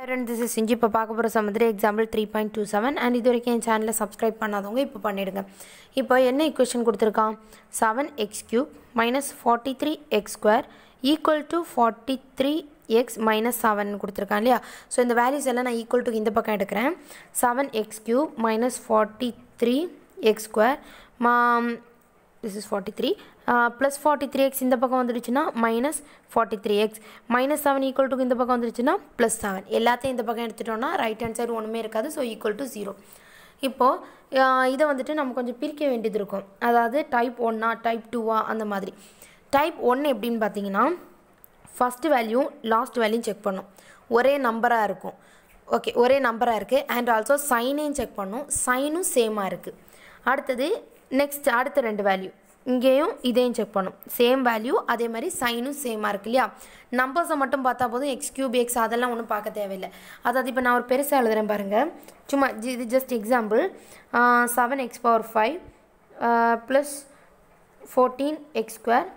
friend this is சிஞ்சி இப்போ பார்க்க போகிற சமுதிரி example three point two seven and இது வரைக்கும் என் சேனலில் சப்ஸ்கிரைப் பண்ணாதவங்க இப்போ பண்ணிவிடுங்க இப்போ என்ன இக்குவேஷன் கொடுத்துருக்கான் seven x cube minus forty three x square equal to forty three x minus seven கொடுத்துருக்கான் இல்லையா ஸோ இந்த வேல்யூஸ் எல்லாம் நான் ஈக்குவல் டு இந்த பக்கம் எடுக்கிறேன் seven x cube minus forty three x square மா this is forty three plus forty three x இந்த பக்கம் வந்துடுச்சுன்னா minus forty three x minus seven equal to இந்த பக்கம் வந்துடுச்சுன்னா ப்ளஸ் செவன் எல்லாத்தையும் இந்த பக்கம் எடுத்துட்டோம்னா ரைட் ஹேண்ட் சைடு ஒன்றுமே இருக்காது ஸோ ஈக்குவல் டு ஜீரோ இப்போது இதை வந்துட்டு நம்ம கொஞ்சம் பிரிக்க வேண்டியது இருக்கும் அதாவது டைப் ஒன்னா டைப் டூவா அந்த மாதிரி டைப் ஒன் எப்படின்னு பார்த்தீங்கன்னா first value last value check பண்ணும் ஒரே நம்பராக இருக்கும் ஓகே ஒரே நம்பராக இருக்குது அண்ட் ஆல்சோ சைனையும் செக் பண்ணும் சைனும் சேமாக இருக்குது அடுத்தது நெக்ஸ்ட் அடுத்த ரெண்டு வேல்யூ இங்கேயும் இதையும் செக் பண்ணும் சேம் வேல்யூ அதே மாதிரி சைனும் சேமாக இருக்கு இல்லையா நம்பர்ஸை மட்டும் பார்த்தா போதும் எக்ஸ் கியூப் எக்ஸ் அதெல்லாம் ஒன்றும் பார்க்க தேவையில்லை அதாவது இப்போ நான் ஒரு பெருசாக எழுதுகிறேன் பாருங்கள் சும்மா இது just example seven x power five plus fourteen x square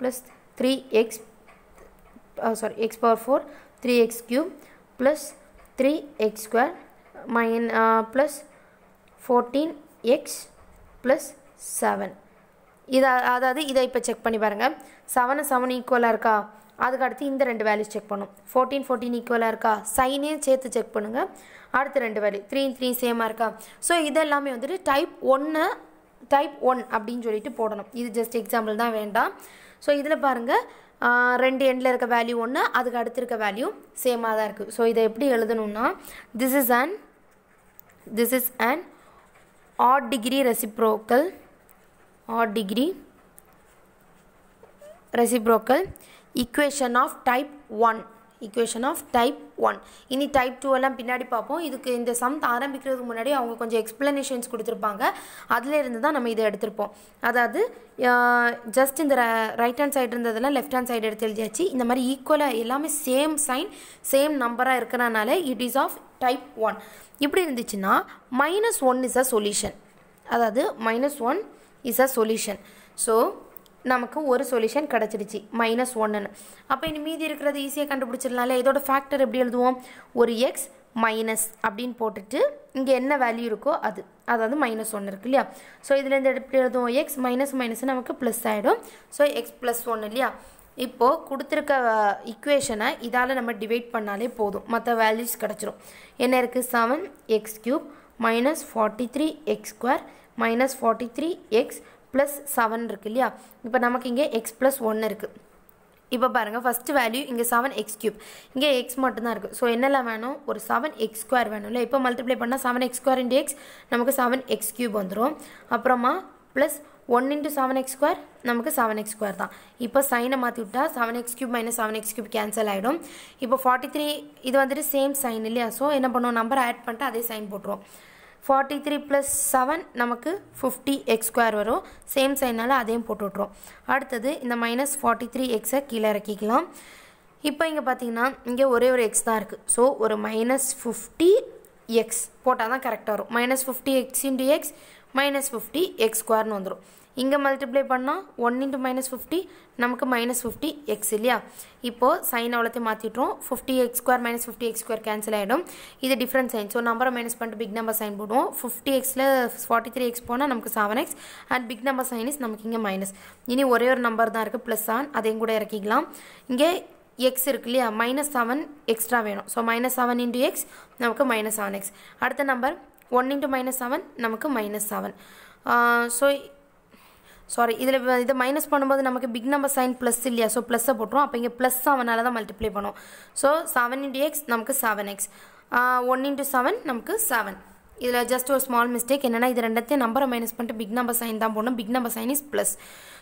plus three x sorry x power four three x cube plus three x square மைன் plus fourteen x plus seven இதை அதாவது இதை இப்போ செக் பண்ணி பாருங்கள் செவனு செவன் ஈக்குவலாக இருக்கா அதுக்கு அடுத்து இந்த ரெண்டு வேல்யூஸ் செக் பண்ணும் ஃபோர்டீன் ஃபோர்டீன் ஈக்குவலாக இருக்கா சைனையும் சேர்த்து செக் பண்ணுங்கள் அடுத்து ரெண்டு வேல்யூ த்ரீ த்ரீ சேமாக இருக்கா ஸோ இதெல்லாமே வந்துட்டு டைப் ஒன்று டைப் ஒன் அப்படின்னு சொல்லிட்டு போடணும் இது ஜஸ்ட் எக்ஸாம்பிள் தான் வேண்டாம் ஸோ இதில் பாருங்கள் ரெண்டு எண்டில் இருக்க வேல்யூ ஒன்று அதுக்கு அடுத்து இருக்க வேல்யூ சேமாக தான் இருக்குது ஸோ இதை எப்படி எழுதணும்னா this is an this is an odd degree reciprocal odd degree reciprocal equation of type 1 equation of type one இனி டைப் 2 எல்லாம் பின்னாடி பார்ப்போம் இதுக்கு இந்த சம் ஆரம்பிக்கிறதுக்கு முன்னாடி அவங்க கொஞ்சம் explanations கொடுத்துருப்பாங்க அதில் தான் நம்ம இதை எடுத்திருப்போம் அதாவது ஜஸ்ட் இந்த ரைட் ஹேண்ட் சைடு இருந்ததெல்லாம் லெஃப்ட் hand சைடு எடுத்து எழுதியாச்சு இந்த மாதிரி ஈக்குவலாக எல்லாமே சேம் சைன் சேம் நம்பராக இருக்கிறனால it is of type one இப்படி இருந்துச்சுன்னா minus one is a solution அதாவது minus one is a solution so நமக்கு ஒரு சொல்யூஷன் கிடச்சிடுச்சு மைனஸ் ஒன்றுன்னு அப்போ இனி மீதி இருக்கிறது ஈஸியாக கண்டுபிடிச்சிடலாம்ல இதோட ஃபேக்டர் எப்படி எழுதுவோம் ஒரு எக்ஸ் மைனஸ் அப்படின்னு போட்டுட்டு இங்கே என்ன வேல்யூ இருக்கோ அது அதாவது மைனஸ் ஒன்று இருக்கு இல்லையா ஸோ இதுலேருந்து எப்படி எழுதுவோம் எக்ஸ் மைனஸ் மைனஸ் நமக்கு ப்ளஸ் ஆகிடும் ஸோ எக்ஸ் ப்ளஸ் ஒன்று இல்லையா இப்போது கொடுத்துருக்க இக்குவேஷனை uh, இதால் நம்ம டிவைட் பண்ணாலே போதும் மற்ற வேல்யூஸ் கிடச்சிரும் என்ன இருக்குது seven x cube minus forty three x square minus forty three x plus seven இருக்குது இல்லையா இப்போ நமக்கு இங்கே எக்ஸ் ப்ளஸ் ஒன்று இருக்குது இப்போ பாருங்கள் ஃபஸ்ட்டு வேல்யூ இங்கே செவன் எக்ஸ் க்யூப் இங்கே எக்ஸ் மட்டும்தான் இருக்குது ஸோ என்னெல்லாம் வேணும் ஒரு செவன் எக்ஸ் ஸ்கொயர் இல்லை இப்போ மல்டிப்ளை பண்ணால் seven x square into x நமக்கு செவன் எக்ஸ் க்யூப் வந்துடும் அப்புறமா plus one into seven x square நமக்கு செவன் எக்ஸ் ஸ்கொயர் தான் இப்போ சைனை மாற்றி விட்டால் seven x cube minus seven x cube cancel ஆகிடும் இப்போ ஃபார்ட்டி த்ரீ இது வந்துட்டு சேம் சைன் இல்லையா ஸோ என்ன பண்ணுவோம் நம்பரை ஆட் பண்ணிட்டு அதே சைன் போட்டுருவோம் ஃபார்ட்டி த்ரீ ப்ளஸ் செவன் நமக்கு ஃபிஃப்டி எக்ஸ் ஸ்கொயர் வரும் சேம் சைனால் அதையும் போட்டு விட்ருவோம் அடுத்தது இந்த மைனஸ் ஃபார்ட்டி த்ரீ எக்ஸை கீழே இறக்கிக்கலாம் இப்போ இங்கே பார்த்தீங்கன்னா இங்கே ஒரே ஒரு எக்ஸ் தான் இருக்குது ஸோ ஒரு மைனஸ் ஃபிஃப்டி எக்ஸ் போட்டால் தான் கரெக்டாக வரும் minus fifty x into x minus fifty x ஸ்கொயர்னு வந்துடும் இங்கே மல்டிப்ளை பண்ணால் ஒன் இன்ட்டு மைனஸ் ஃபிஃப்டி நமக்கு மைனஸ் ஃபிஃப்டி எக்ஸ் இல்லையா இப்போது சைன் அவ்வளோத்தையும் மாற்றிட்டோம் fifty x square minus fifty x square cancel ஆகிடும் இது டிஃப்ரெண்ட் சைன் ஸோ நம்பரை மைனஸ் பண்ணிட்டு பிக் நம்பர் சைன் போடுவோம் ஃபிஃப்டி எக்ஸில் ஃபார்ட்டி த்ரீ எக்ஸ் போனால் நமக்கு seven x and big number sign is நமக்கு இங்கே மைனஸ் இனி ஒரே ஒரு நம்பர் தான் இருக்குது ப்ளஸ் செவன் அதையும் கூட இறக்கிக்கலாம் இங்கே எக்ஸ் இருக்கு இல்லையா மைனஸ் செவன் எக்ஸ்ட்ரா வேணும் so minus seven into x நமக்கு மைனஸ் செவன் எக்ஸ் அடுத்த number one into minus seven நமக்கு மைனஸ் செவன் ஸோ சாரி இதில் இதை மைனஸ் பண்ணும்போது நமக்கு பிக் நம்பர் சைன் ப்ளஸ் இல்லையா ஸோ ப்ளஸ்ஸை போட்டுரும் அப்போ இங்கே ப்ளஸ் அவனால் தான் மல்டிப்ளை பண்ணும் ஸோ செவன் இன்டு எக்ஸ் நமக்கு seven x one into seven நமக்கு செவன் இதில் ஜஸ்ட் ஒரு ஸ்மால் மிஸ்டேக் என்னென்னா இது ரெண்டத்தையும் நம்பரை மைனஸ் பண்ணிட்டு பிக் நம்பர் சைன் தான் போடணும் big number sign is plus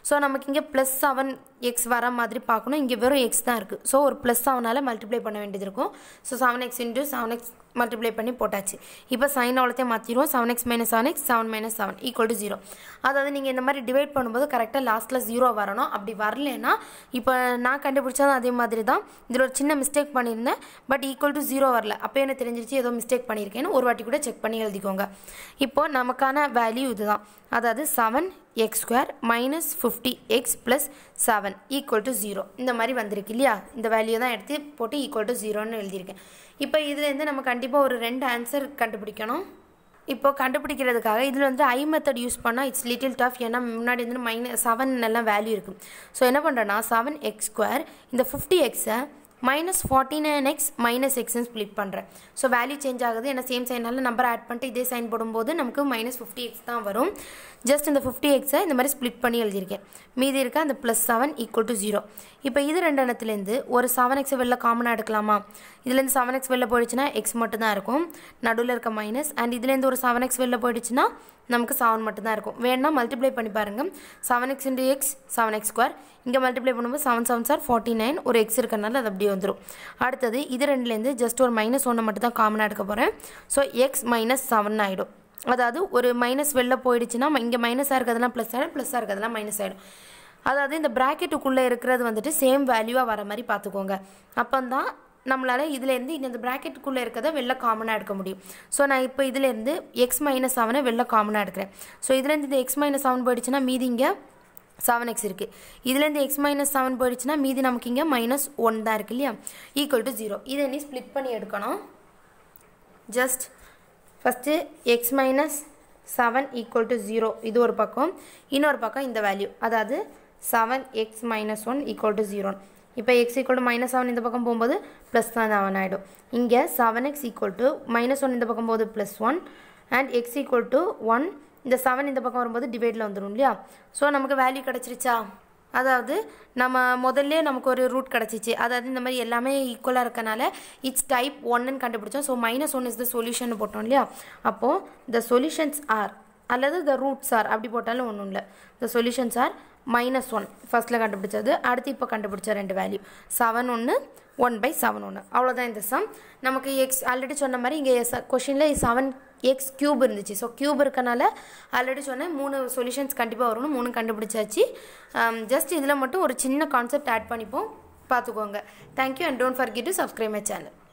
so நமக்கு இங்கே ப்ளஸ் செவன் எக்ஸ் வர மாதிரி பார்க்கணும் இங்கே வெறும் எக்ஸ் தான் இருக்குது ஸோ ஒரு ப்ளஸ் செவனால் மல்டிப்ளை பண்ண வேண்டியது இருக்கும் so seven x into seven x multiply பண்ணி போட்டாச்சு இப்போ சைன் அவ்வளோத்தையும் மாற்றிடுவோம் seven x minus seven x seven minus seven equal to zero அதாவது நீங்கள் இந்த மாதிரி டிவைட் பண்ணும்போது கரெக்டாக லாஸ்ட்டில் ஜீரோ வரணும் அப்படி வரலன்னா இப்போ நான் கண்டுபிடிச்சதும் அதே மாதிரி தான் இதில் ஒரு சின்ன மிஸ்டேக் பண்ணியிருந்தேன் பட் ஈக்குவல் டு ஜீரோ வரல அப்போ எனக்கு தெரிஞ்சிருச்சு ஏதோ மிஸ்டேக் பண்ணியிருக்கேன்னு ஒரு வாட்டி கூட செக் பண்ணி எழுதிக்கோங்க இப்போது நமக்கான வேல்யூ இதுதான் அதாவது seven x square minus fifty x plus seven equal to zero இந்த மாதிரி வந்திருக்கு இல்லையா இந்த வேல்யூ தான் எடுத்து போட்டு ஈக்குவல் டு ஜீரோன்னு எழுதியிருக்கேன் இப்போ இதுலேருந்து நம்ம கண்டிப்பாக ஒரு ரெண்டு ஆன்சர் கண்டுபிடிக்கணும் இப்போ கண்டுபிடிக்கிறதுக்காக இதில் வந்து ஐ மெத்தட் யூஸ் பண்ணால் இட்ஸ் லிட்டில் டஃப் ஏன்னா முன்னாடி வந்து மைனஸ் செவன் எல்லாம் வேல்யூ இருக்கும் ஸோ என்ன பண்ணுறேன்னா செவன் எக்ஸ் ஸ்கொயர் இந்த ஃபிஃப்டி எக்ஸை minus forty nine x minus எக்ஸ்னு ஸ்ப்ளிட் பண்ணுறேன் ஸோ வேல்யூ சேஞ்ச் ஆகுது ஏன்னா சேம் சைனால் நம்பர் ஆட் பண்ணிட்டு இதே சைன் போடும்போது நமக்கு மைனஸ் ஃபிஃப்டி எக்ஸ் தான் வரும் ஜஸ்ட் இந்த ஃபிஃப்டி எக்ஸை இந்த மாதிரி ஸ்ப்ளிட் பண்ணி எழுதியிருக்கேன் மீதி இருக்க அந்த plus seven equal to zero இப்போ இது ரெண்டு இடத்துலேருந்து ஒரு செவன் எக்ஸ் வெளில காமனாக எடுக்கலாமா இதுலேருந்து செவன் எக்ஸ் வெளில போயிடுச்சுன்னா எக்ஸ் மட்டும் தான் இருக்கும் நடுவில் இருக்க மைனஸ் அண்ட் இதுலேருந்து ஒரு செவன் எக்ஸ் வெளில போயிடுச்சுன்னா நமக்கு செவன் மட்டும்தான் இருக்கும் வேணால் மல்டிப்ளை பண்ணி பாருங்கள் seven x into x seven x square இங்கே மல்டிப்ளை பண்ணும்போது seven seven sir forty nine ஒரு எக்ஸ் இருக்கனால அது அப்படியே வந்துடும் அடுத்தது இது ரெண்டுலேருந்து ஜஸ்ட் ஒரு மைனஸ் ஒன்று மட்டும்தான் காமனாக எடுக்க போகிறேன் ஸோ எக்ஸ் மைனஸ் செவன் ஆகிடும் அதாவது ஒரு மைனஸ் வெளில போயிடுச்சுன்னா இங்கே மைனஸாக இருக்கிறதுலாம் ப்ளஸ் ஆகிடும் ப்ளஸ்ஸாக இருக்கிறதுலாம் மைனஸ் ஆகிடும் அதாவது இந்த ப்ராக்கெட்டுக்குள்ளே இருக்கிறது வந்துட்டு சேம் வேல்யூவாக வர மாதிரி பார்த்துக்கோங்க அப்போ தான் நம்மளால் இதுலேருந்து இந்த ப்ராக்கெட்டுக்குள்ளே இருக்கிறத வெளில காமனாக எடுக்க முடியும் ஸோ நான் இப்போ இதுலேருந்து எக்ஸ் மைனஸ் செவனை வெளில காமனாக எடுக்கிறேன் ஸோ இதுலேருந்து இந்த எக்ஸ் மைனஸ் செவன் போயிடுச்சுன்னா மீதி இங்கே செவன் எக்ஸ் இருக்குது இதுலேருந்து எக்ஸ் மைனஸ் செவன் போயிடுச்சுன்னா மீதி நமக்கு இங்கே மைனஸ் ஒன் தான் இருக்குது இல்லையா ஈக்குவல் டு ஜீரோ இதை நீ ஸ்ப்ளிட் பண்ணி எடுக்கணும் just first x minus seven equal to zero இது ஒரு பக்கம் இன்னொரு பக்கம் இந்த வேல்யூ அதாவது seven x minus one equal to ஜீரோன்னு இப்போ x equal to minus seven இந்த பக்கம் போகும்போது ப்ளஸ் தான் செவன் ஆகிடும் இங்கே seven x equal to minus one இந்த பக்கம் போகுது plus one and x equal to one இந்த செவன் இந்த பக்கம் வரும்போது டிவைடில் வந்துடும் இல்லையா ஸோ நமக்கு வேல்யூ கிடச்சிருச்சா அதாவது நம்ம முதல்ல நமக்கு ஒரு ரூட் கிடச்சிச்சு அதாவது இந்த மாதிரி எல்லாமே ஈக்குவலாக இருக்கனால இட்ஸ் டைப் ஒன்னுன்னு கண்டுபிடிச்சோம் so minus one is the solution போட்டோம் இல்லையா அப்போது த சொல்யூஷன்ஸ் ஆர் அல்லது த ரூட்ஸ் ஆர் அப்படி போட்டாலும் ஒன்றும் இல்லை the solutions are minus one ஃபஸ்ட்டில் கண்டுபிடிச்சது அடுத்து இப்போ கண்டுபிடிச்ச ரெண்டு வேல்யூ செவன் ஒன்று ஒன் பை செவன் ஒன்று அவ்வளோதான் இந்த சம் நமக்கு எக்ஸ் ஆல்ரெடி சொன்ன மாதிரி இங்கே கொஷினில் செவன் எக்ஸ் க்யூப் இருந்துச்சு ஸோ க்யூப் இருக்கனால ஆல்ரெடி சொன்னேன் மூணு சொல்யூஷன்ஸ் கண்டிப்பாக வரணும் மூணு கண்டுபிடிச்சாச்சு ஜஸ்ட் um, இதில் மட்டும் ஒரு சின்ன கான்செப்ட் ஆட் பண்ணிப்போம் பார்த்துக்கோங்க thank you and don't forget to subscribe my channel